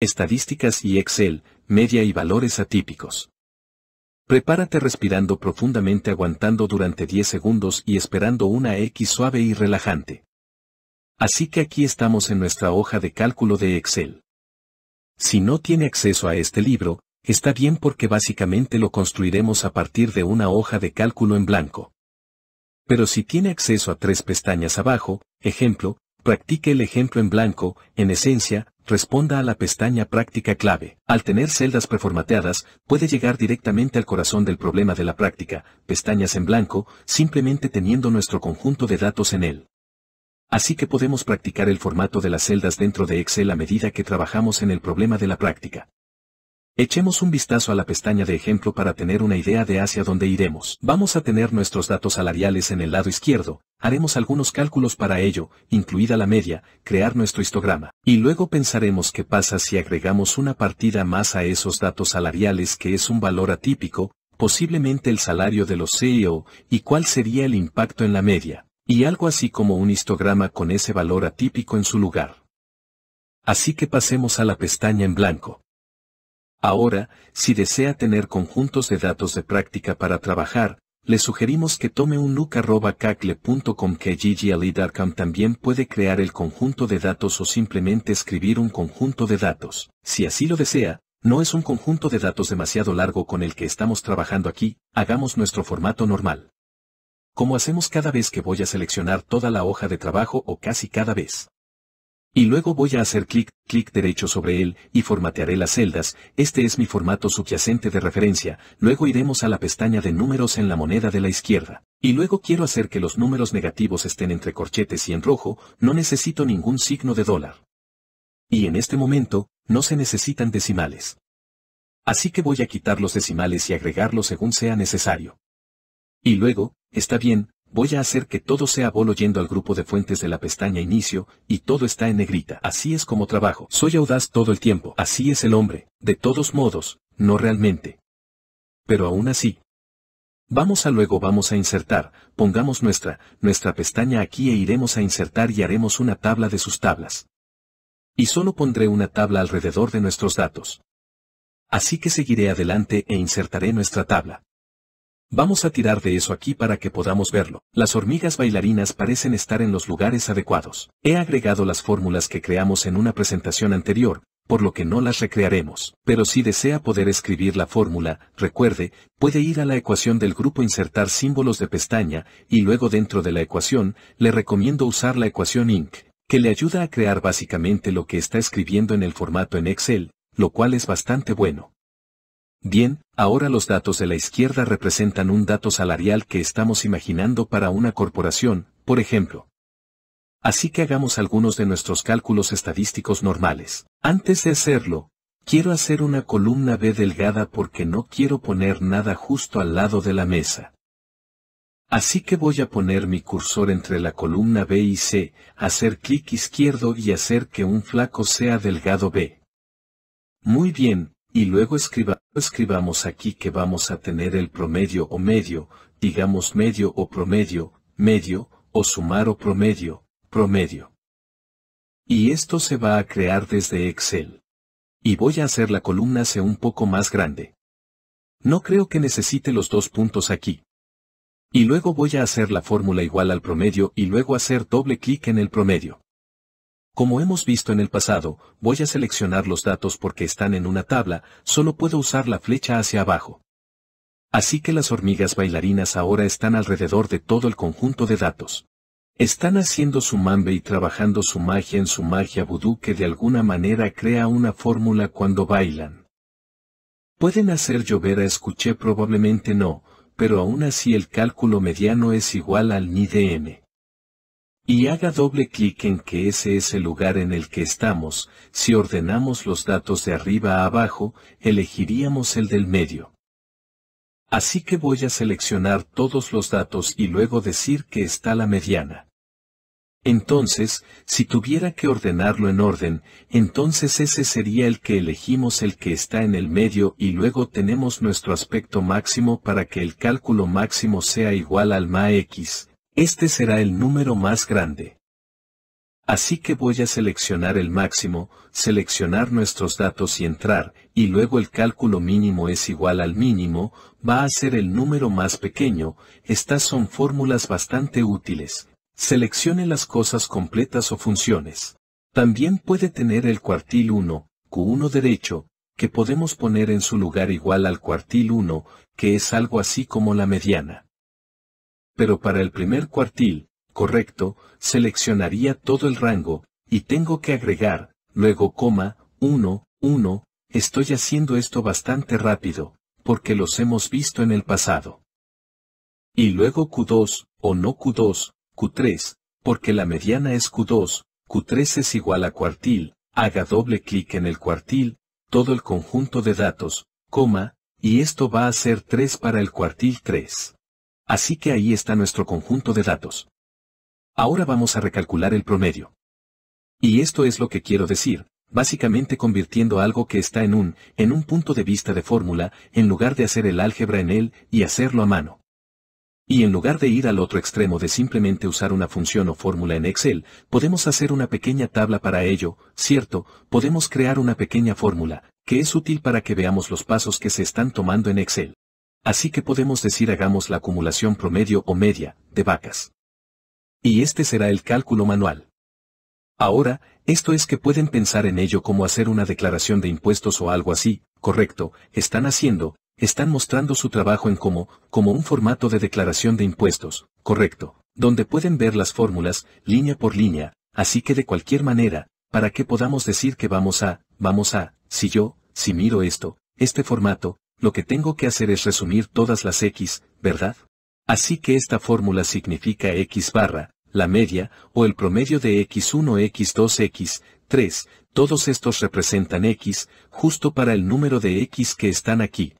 estadísticas y Excel, media y valores atípicos. Prepárate respirando profundamente aguantando durante 10 segundos y esperando una X suave y relajante. Así que aquí estamos en nuestra hoja de cálculo de Excel. Si no tiene acceso a este libro, está bien porque básicamente lo construiremos a partir de una hoja de cálculo en blanco. Pero si tiene acceso a tres pestañas abajo, ejemplo, practique el ejemplo en blanco, en esencia, responda a la pestaña práctica clave. Al tener celdas preformateadas, puede llegar directamente al corazón del problema de la práctica, pestañas en blanco, simplemente teniendo nuestro conjunto de datos en él. Así que podemos practicar el formato de las celdas dentro de Excel a medida que trabajamos en el problema de la práctica. Echemos un vistazo a la pestaña de ejemplo para tener una idea de hacia dónde iremos. Vamos a tener nuestros datos salariales en el lado izquierdo, haremos algunos cálculos para ello, incluida la media, crear nuestro histograma. Y luego pensaremos qué pasa si agregamos una partida más a esos datos salariales que es un valor atípico, posiblemente el salario de los CEO, y cuál sería el impacto en la media. Y algo así como un histograma con ese valor atípico en su lugar. Así que pasemos a la pestaña en blanco. Ahora, si desea tener conjuntos de datos de práctica para trabajar, le sugerimos que tome un look cacle.com que ggli.com e también puede crear el conjunto de datos o simplemente escribir un conjunto de datos. Si así lo desea, no es un conjunto de datos demasiado largo con el que estamos trabajando aquí, hagamos nuestro formato normal. Como hacemos cada vez que voy a seleccionar toda la hoja de trabajo o casi cada vez. Y luego voy a hacer clic, clic derecho sobre él, y formatearé las celdas, este es mi formato subyacente de referencia, luego iremos a la pestaña de números en la moneda de la izquierda. Y luego quiero hacer que los números negativos estén entre corchetes y en rojo, no necesito ningún signo de dólar. Y en este momento, no se necesitan decimales. Así que voy a quitar los decimales y agregarlos según sea necesario. Y luego, está bien, Voy a hacer que todo sea bolo yendo al grupo de fuentes de la pestaña inicio, y todo está en negrita. Así es como trabajo. Soy audaz todo el tiempo. Así es el hombre. De todos modos, no realmente. Pero aún así. Vamos a luego vamos a insertar, pongamos nuestra, nuestra pestaña aquí e iremos a insertar y haremos una tabla de sus tablas. Y solo pondré una tabla alrededor de nuestros datos. Así que seguiré adelante e insertaré nuestra tabla. Vamos a tirar de eso aquí para que podamos verlo. Las hormigas bailarinas parecen estar en los lugares adecuados. He agregado las fórmulas que creamos en una presentación anterior, por lo que no las recrearemos. Pero si desea poder escribir la fórmula, recuerde, puede ir a la ecuación del grupo insertar símbolos de pestaña, y luego dentro de la ecuación, le recomiendo usar la ecuación INC, que le ayuda a crear básicamente lo que está escribiendo en el formato en Excel, lo cual es bastante bueno. Bien, ahora los datos de la izquierda representan un dato salarial que estamos imaginando para una corporación, por ejemplo. Así que hagamos algunos de nuestros cálculos estadísticos normales. Antes de hacerlo, quiero hacer una columna B delgada porque no quiero poner nada justo al lado de la mesa. Así que voy a poner mi cursor entre la columna B y C, hacer clic izquierdo y hacer que un flaco sea delgado B. Muy bien, y luego escriba, escribamos aquí que vamos a tener el promedio o medio, digamos medio o promedio, medio, o sumar o promedio, promedio. Y esto se va a crear desde Excel. Y voy a hacer la columna C un poco más grande. No creo que necesite los dos puntos aquí. Y luego voy a hacer la fórmula igual al promedio y luego hacer doble clic en el promedio. Como hemos visto en el pasado, voy a seleccionar los datos porque están en una tabla, solo puedo usar la flecha hacia abajo. Así que las hormigas bailarinas ahora están alrededor de todo el conjunto de datos. Están haciendo su mambe y trabajando su magia en su magia vudú que de alguna manera crea una fórmula cuando bailan. ¿Pueden hacer llover a escuché? Probablemente no, pero aún así el cálculo mediano es igual al m y haga doble clic en que ese es el lugar en el que estamos, si ordenamos los datos de arriba a abajo, elegiríamos el del medio. Así que voy a seleccionar todos los datos y luego decir que está la mediana. Entonces, si tuviera que ordenarlo en orden, entonces ese sería el que elegimos el que está en el medio y luego tenemos nuestro aspecto máximo para que el cálculo máximo sea igual al max, este será el número más grande. Así que voy a seleccionar el máximo, seleccionar nuestros datos y entrar, y luego el cálculo mínimo es igual al mínimo, va a ser el número más pequeño, estas son fórmulas bastante útiles. Seleccione las cosas completas o funciones. También puede tener el cuartil 1, Q1 derecho, que podemos poner en su lugar igual al cuartil 1, que es algo así como la mediana pero para el primer cuartil, correcto, seleccionaría todo el rango, y tengo que agregar, luego coma, 1, 1, estoy haciendo esto bastante rápido, porque los hemos visto en el pasado. Y luego Q2, o no Q2, Q3, porque la mediana es Q2, Q3 es igual a cuartil, haga doble clic en el cuartil, todo el conjunto de datos, coma, y esto va a ser 3 para el cuartil 3. Así que ahí está nuestro conjunto de datos. Ahora vamos a recalcular el promedio. Y esto es lo que quiero decir, básicamente convirtiendo algo que está en un, en un punto de vista de fórmula, en lugar de hacer el álgebra en él y hacerlo a mano. Y en lugar de ir al otro extremo de simplemente usar una función o fórmula en Excel, podemos hacer una pequeña tabla para ello, cierto, podemos crear una pequeña fórmula, que es útil para que veamos los pasos que se están tomando en Excel. Así que podemos decir hagamos la acumulación promedio o media, de vacas. Y este será el cálculo manual. Ahora, esto es que pueden pensar en ello como hacer una declaración de impuestos o algo así, correcto, están haciendo, están mostrando su trabajo en como, como un formato de declaración de impuestos, correcto, donde pueden ver las fórmulas, línea por línea, así que de cualquier manera, para que podamos decir que vamos a, vamos a, si yo, si miro esto, este formato, lo que tengo que hacer es resumir todas las x, ¿verdad? Así que esta fórmula significa x barra, la media, o el promedio de x1, x2, x3, todos estos representan x, justo para el número de x que están aquí.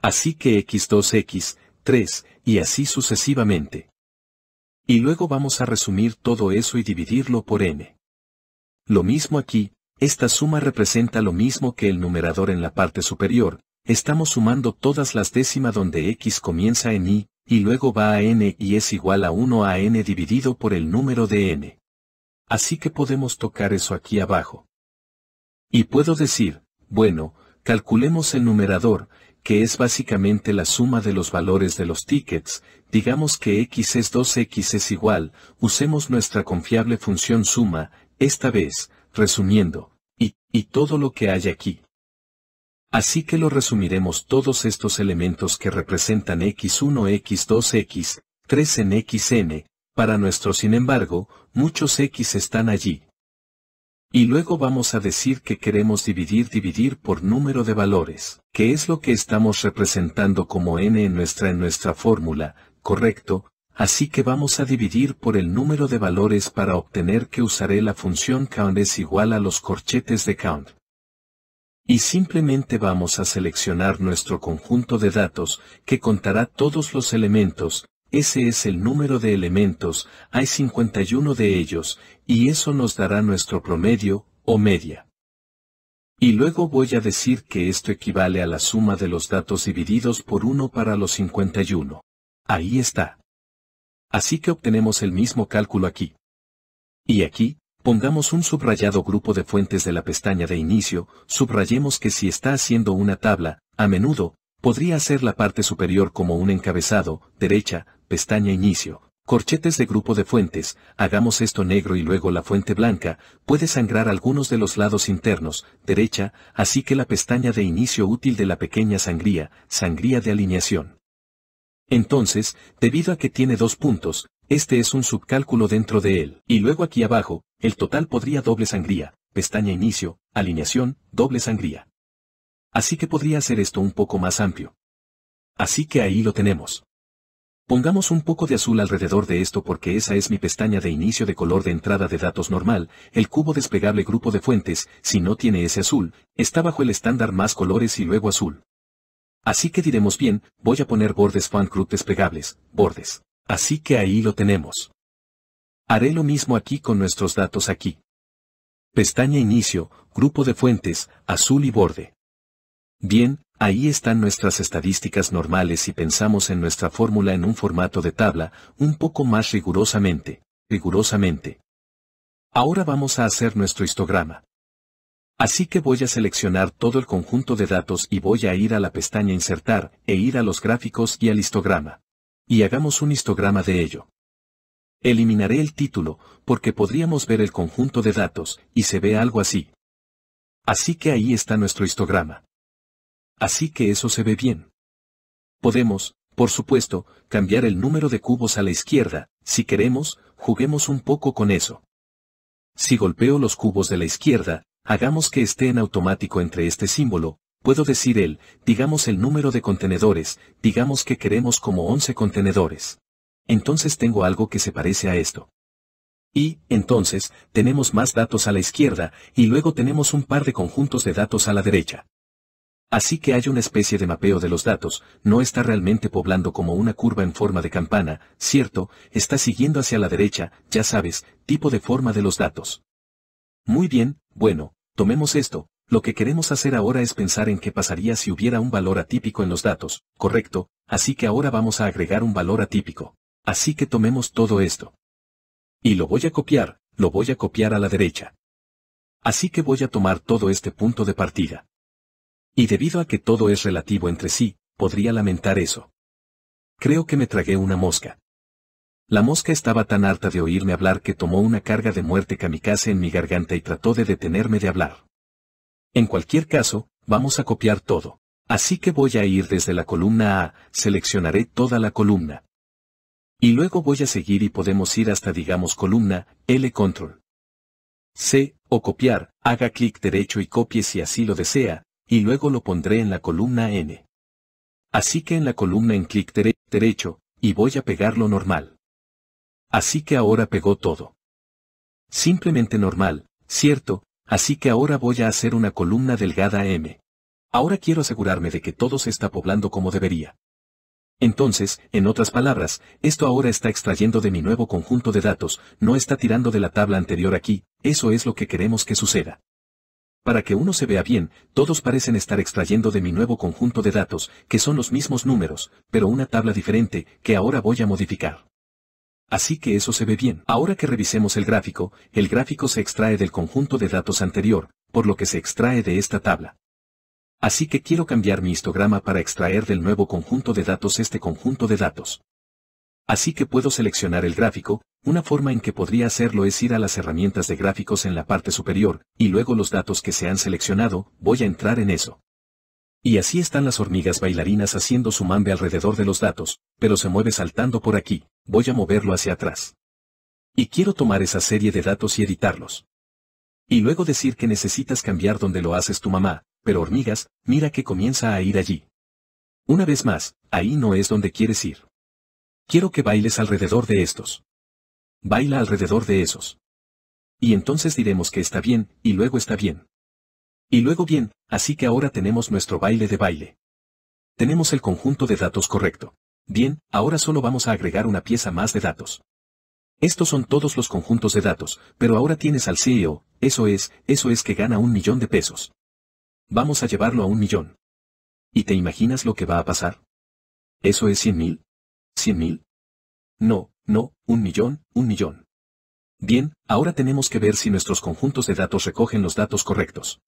Así que x2, x3, y así sucesivamente. Y luego vamos a resumir todo eso y dividirlo por n. Lo mismo aquí, esta suma representa lo mismo que el numerador en la parte superior, Estamos sumando todas las décimas donde x comienza en y, y luego va a n y es igual a 1 a n dividido por el número de n. Así que podemos tocar eso aquí abajo. Y puedo decir, bueno, calculemos el numerador, que es básicamente la suma de los valores de los tickets, digamos que x es 2x es igual, usemos nuestra confiable función suma, esta vez, resumiendo, y, y todo lo que hay aquí. Así que lo resumiremos todos estos elementos que representan x1, x2, x3 en xn, para nuestro sin embargo, muchos x están allí. Y luego vamos a decir que queremos dividir dividir por número de valores, que es lo que estamos representando como n en nuestra en nuestra fórmula, correcto, así que vamos a dividir por el número de valores para obtener que usaré la función count es igual a los corchetes de count. Y simplemente vamos a seleccionar nuestro conjunto de datos, que contará todos los elementos, ese es el número de elementos, hay 51 de ellos, y eso nos dará nuestro promedio, o media. Y luego voy a decir que esto equivale a la suma de los datos divididos por 1 para los 51. Ahí está. Así que obtenemos el mismo cálculo aquí. Y aquí, Pongamos un subrayado grupo de fuentes de la pestaña de inicio, subrayemos que si está haciendo una tabla, a menudo, podría hacer la parte superior como un encabezado, derecha, pestaña inicio, corchetes de grupo de fuentes, hagamos esto negro y luego la fuente blanca, puede sangrar algunos de los lados internos, derecha, así que la pestaña de inicio útil de la pequeña sangría, sangría de alineación. Entonces, debido a que tiene dos puntos, este es un subcálculo dentro de él. Y luego aquí abajo, el total podría doble sangría, pestaña inicio, alineación, doble sangría. Así que podría hacer esto un poco más amplio. Así que ahí lo tenemos. Pongamos un poco de azul alrededor de esto porque esa es mi pestaña de inicio de color de entrada de datos normal, el cubo desplegable grupo de fuentes, si no tiene ese azul, está bajo el estándar más colores y luego azul. Así que diremos bien, voy a poner bordes fan group desplegables, bordes. Así que ahí lo tenemos. Haré lo mismo aquí con nuestros datos aquí. Pestaña Inicio, Grupo de Fuentes, Azul y Borde. Bien, ahí están nuestras estadísticas normales y pensamos en nuestra fórmula en un formato de tabla, un poco más rigurosamente, rigurosamente. Ahora vamos a hacer nuestro histograma. Así que voy a seleccionar todo el conjunto de datos y voy a ir a la pestaña Insertar, e ir a los gráficos y al histograma. Y hagamos un histograma de ello. Eliminaré el título, porque podríamos ver el conjunto de datos, y se ve algo así. Así que ahí está nuestro histograma. Así que eso se ve bien. Podemos, por supuesto, cambiar el número de cubos a la izquierda, si queremos, juguemos un poco con eso. Si golpeo los cubos de la izquierda, hagamos que esté en automático entre este símbolo, puedo decir él, digamos el número de contenedores, digamos que queremos como 11 contenedores. Entonces tengo algo que se parece a esto. Y, entonces, tenemos más datos a la izquierda, y luego tenemos un par de conjuntos de datos a la derecha. Así que hay una especie de mapeo de los datos, no está realmente poblando como una curva en forma de campana, cierto, está siguiendo hacia la derecha, ya sabes, tipo de forma de los datos. Muy bien, bueno, tomemos esto, lo que queremos hacer ahora es pensar en qué pasaría si hubiera un valor atípico en los datos, correcto, así que ahora vamos a agregar un valor atípico. Así que tomemos todo esto. Y lo voy a copiar, lo voy a copiar a la derecha. Así que voy a tomar todo este punto de partida. Y debido a que todo es relativo entre sí, podría lamentar eso. Creo que me tragué una mosca. La mosca estaba tan harta de oírme hablar que tomó una carga de muerte kamikaze en mi garganta y trató de detenerme de hablar. En cualquier caso, vamos a copiar todo. Así que voy a ir desde la columna A, seleccionaré toda la columna. Y luego voy a seguir y podemos ir hasta digamos columna, L control. C, o copiar, haga clic derecho y copie si así lo desea, y luego lo pondré en la columna N. Así que en la columna en clic derecho, y voy a pegarlo normal. Así que ahora pegó todo. Simplemente normal, ¿cierto? Así que ahora voy a hacer una columna delgada M. Ahora quiero asegurarme de que todo se está poblando como debería. Entonces, en otras palabras, esto ahora está extrayendo de mi nuevo conjunto de datos, no está tirando de la tabla anterior aquí, eso es lo que queremos que suceda. Para que uno se vea bien, todos parecen estar extrayendo de mi nuevo conjunto de datos, que son los mismos números, pero una tabla diferente, que ahora voy a modificar así que eso se ve bien. Ahora que revisemos el gráfico, el gráfico se extrae del conjunto de datos anterior, por lo que se extrae de esta tabla. Así que quiero cambiar mi histograma para extraer del nuevo conjunto de datos este conjunto de datos. Así que puedo seleccionar el gráfico, una forma en que podría hacerlo es ir a las herramientas de gráficos en la parte superior, y luego los datos que se han seleccionado, voy a entrar en eso. Y así están las hormigas bailarinas haciendo su mambe alrededor de los datos, pero se mueve saltando por aquí, voy a moverlo hacia atrás. Y quiero tomar esa serie de datos y editarlos. Y luego decir que necesitas cambiar donde lo haces tu mamá, pero hormigas, mira que comienza a ir allí. Una vez más, ahí no es donde quieres ir. Quiero que bailes alrededor de estos. Baila alrededor de esos. Y entonces diremos que está bien, y luego está bien. Y luego bien, así que ahora tenemos nuestro baile de baile. Tenemos el conjunto de datos correcto. Bien, ahora solo vamos a agregar una pieza más de datos. Estos son todos los conjuntos de datos, pero ahora tienes al CEO, eso es, eso es que gana un millón de pesos. Vamos a llevarlo a un millón. ¿Y te imaginas lo que va a pasar? ¿Eso es cien mil? ¿Cien mil? No, no, un millón, un millón. Bien, ahora tenemos que ver si nuestros conjuntos de datos recogen los datos correctos.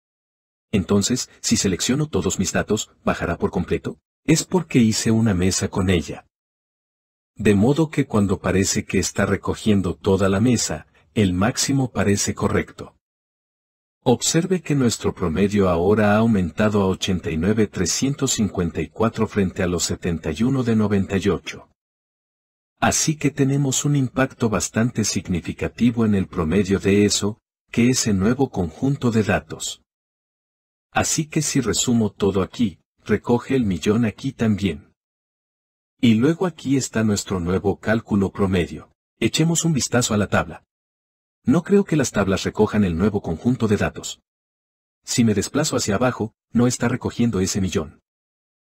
Entonces, si selecciono todos mis datos, ¿bajará por completo? Es porque hice una mesa con ella. De modo que cuando parece que está recogiendo toda la mesa, el máximo parece correcto. Observe que nuestro promedio ahora ha aumentado a 89.354 frente a los 71 de 98. Así que tenemos un impacto bastante significativo en el promedio de eso, que es el nuevo conjunto de datos. Así que si resumo todo aquí, recoge el millón aquí también. Y luego aquí está nuestro nuevo cálculo promedio. Echemos un vistazo a la tabla. No creo que las tablas recojan el nuevo conjunto de datos. Si me desplazo hacia abajo, no está recogiendo ese millón.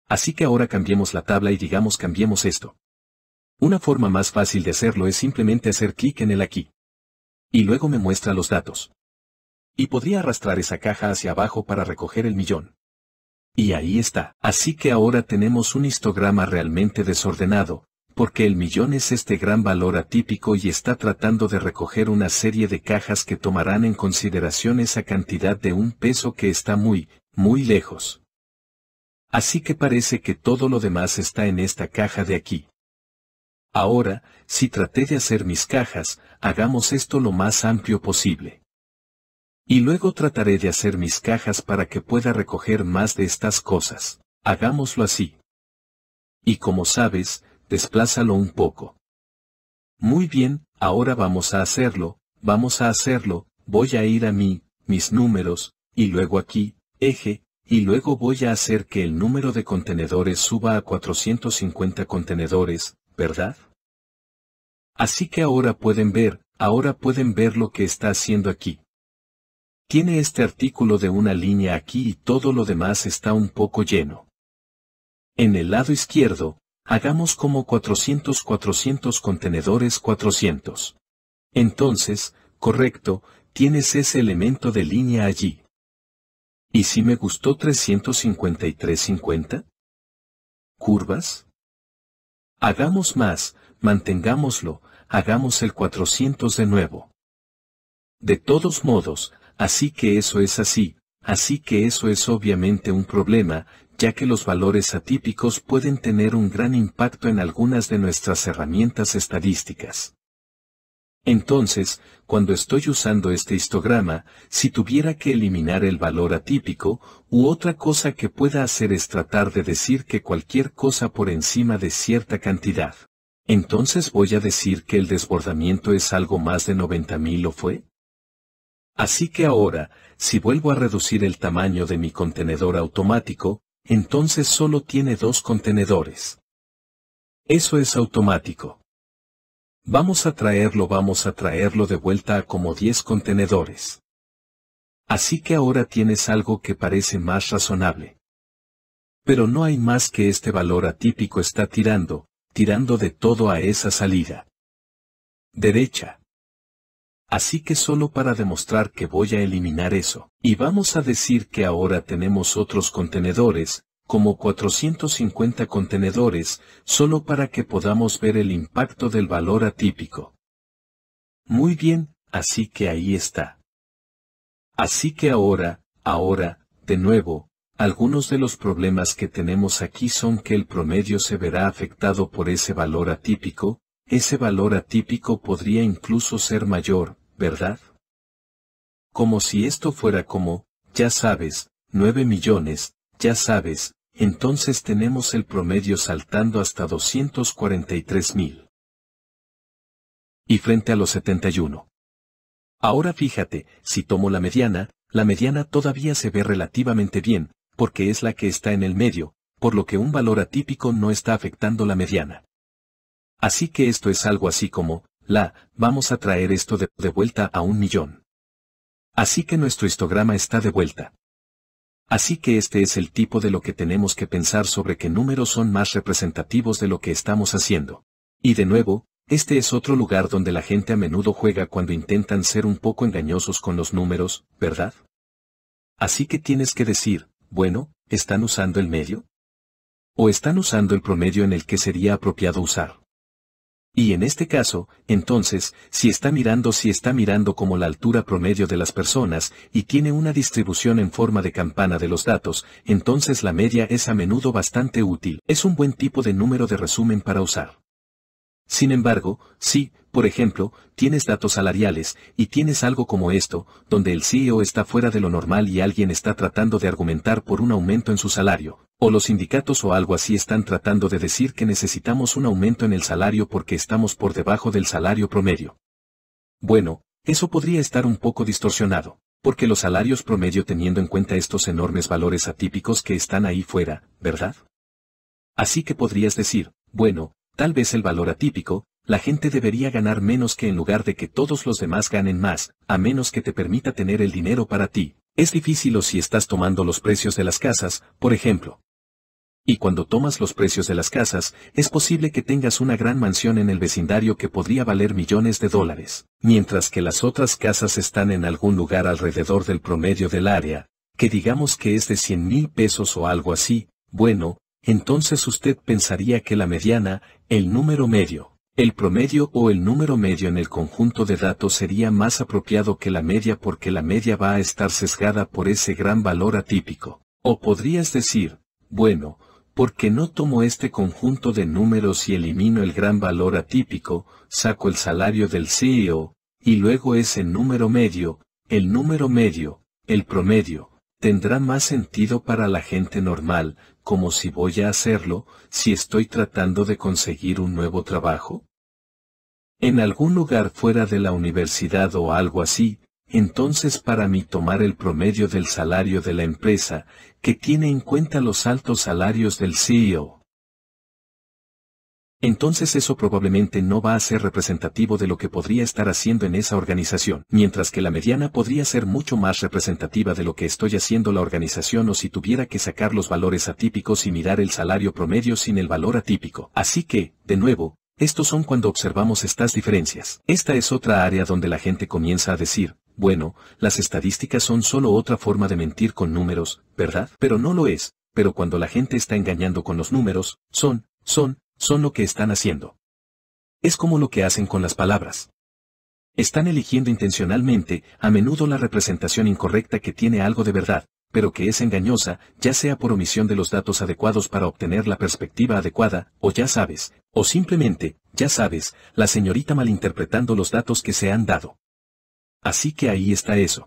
Así que ahora cambiemos la tabla y digamos cambiemos esto. Una forma más fácil de hacerlo es simplemente hacer clic en el aquí. Y luego me muestra los datos. Y podría arrastrar esa caja hacia abajo para recoger el millón. Y ahí está. Así que ahora tenemos un histograma realmente desordenado, porque el millón es este gran valor atípico y está tratando de recoger una serie de cajas que tomarán en consideración esa cantidad de un peso que está muy, muy lejos. Así que parece que todo lo demás está en esta caja de aquí. Ahora, si traté de hacer mis cajas, hagamos esto lo más amplio posible. Y luego trataré de hacer mis cajas para que pueda recoger más de estas cosas. Hagámoslo así. Y como sabes, desplázalo un poco. Muy bien, ahora vamos a hacerlo, vamos a hacerlo, voy a ir a mí, mis números, y luego aquí, eje, y luego voy a hacer que el número de contenedores suba a 450 contenedores, ¿verdad? Así que ahora pueden ver, ahora pueden ver lo que está haciendo aquí. Tiene este artículo de una línea aquí y todo lo demás está un poco lleno. En el lado izquierdo, hagamos como 400 400 contenedores 400. Entonces, correcto, tienes ese elemento de línea allí. ¿Y si me gustó 353.50? ¿Curvas? Hagamos más, mantengámoslo, hagamos el 400 de nuevo. De todos modos, Así que eso es así, así que eso es obviamente un problema, ya que los valores atípicos pueden tener un gran impacto en algunas de nuestras herramientas estadísticas. Entonces, cuando estoy usando este histograma, si tuviera que eliminar el valor atípico, u otra cosa que pueda hacer es tratar de decir que cualquier cosa por encima de cierta cantidad. Entonces voy a decir que el desbordamiento es algo más de 90.000 o fue. Así que ahora, si vuelvo a reducir el tamaño de mi contenedor automático, entonces solo tiene dos contenedores. Eso es automático. Vamos a traerlo, vamos a traerlo de vuelta a como 10 contenedores. Así que ahora tienes algo que parece más razonable. Pero no hay más que este valor atípico está tirando, tirando de todo a esa salida. Derecha. Así que solo para demostrar que voy a eliminar eso, y vamos a decir que ahora tenemos otros contenedores, como 450 contenedores, solo para que podamos ver el impacto del valor atípico. Muy bien, así que ahí está. Así que ahora, ahora, de nuevo, algunos de los problemas que tenemos aquí son que el promedio se verá afectado por ese valor atípico, ese valor atípico podría incluso ser mayor, ¿verdad? Como si esto fuera como, ya sabes, 9 millones, ya sabes, entonces tenemos el promedio saltando hasta 243 mil. Y frente a los 71. Ahora fíjate, si tomo la mediana, la mediana todavía se ve relativamente bien, porque es la que está en el medio, por lo que un valor atípico no está afectando la mediana. Así que esto es algo así como, la, vamos a traer esto de, vuelta a un millón. Así que nuestro histograma está de vuelta. Así que este es el tipo de lo que tenemos que pensar sobre qué números son más representativos de lo que estamos haciendo. Y de nuevo, este es otro lugar donde la gente a menudo juega cuando intentan ser un poco engañosos con los números, ¿verdad? Así que tienes que decir, bueno, ¿están usando el medio? ¿O están usando el promedio en el que sería apropiado usar? Y en este caso, entonces, si está mirando si está mirando como la altura promedio de las personas y tiene una distribución en forma de campana de los datos, entonces la media es a menudo bastante útil. Es un buen tipo de número de resumen para usar. Sin embargo, si, por ejemplo, tienes datos salariales, y tienes algo como esto, donde el CEO está fuera de lo normal y alguien está tratando de argumentar por un aumento en su salario, o los sindicatos o algo así están tratando de decir que necesitamos un aumento en el salario porque estamos por debajo del salario promedio. Bueno, eso podría estar un poco distorsionado, porque los salarios promedio teniendo en cuenta estos enormes valores atípicos que están ahí fuera, ¿verdad? Así que podrías decir, bueno, tal vez el valor atípico, la gente debería ganar menos que en lugar de que todos los demás ganen más, a menos que te permita tener el dinero para ti. Es difícil o si estás tomando los precios de las casas, por ejemplo. Y cuando tomas los precios de las casas, es posible que tengas una gran mansión en el vecindario que podría valer millones de dólares, mientras que las otras casas están en algún lugar alrededor del promedio del área, que digamos que es de 100 mil pesos o algo así, bueno, entonces usted pensaría que la mediana, el número medio, el promedio o el número medio en el conjunto de datos sería más apropiado que la media porque la media va a estar sesgada por ese gran valor atípico. O podrías decir, bueno, porque no tomo este conjunto de números y elimino el gran valor atípico, saco el salario del CEO, y luego ese número medio, el número medio, el promedio, tendrá más sentido para la gente normal, como si voy a hacerlo si estoy tratando de conseguir un nuevo trabajo? En algún lugar fuera de la universidad o algo así, entonces para mí tomar el promedio del salario de la empresa, que tiene en cuenta los altos salarios del CEO, entonces eso probablemente no va a ser representativo de lo que podría estar haciendo en esa organización, mientras que la mediana podría ser mucho más representativa de lo que estoy haciendo la organización o si tuviera que sacar los valores atípicos y mirar el salario promedio sin el valor atípico. Así que, de nuevo, estos son cuando observamos estas diferencias. Esta es otra área donde la gente comienza a decir, bueno, las estadísticas son solo otra forma de mentir con números, ¿verdad? Pero no lo es, pero cuando la gente está engañando con los números, son, son, son lo que están haciendo. Es como lo que hacen con las palabras. Están eligiendo intencionalmente, a menudo la representación incorrecta que tiene algo de verdad, pero que es engañosa, ya sea por omisión de los datos adecuados para obtener la perspectiva adecuada, o ya sabes, o simplemente, ya sabes, la señorita malinterpretando los datos que se han dado. Así que ahí está eso.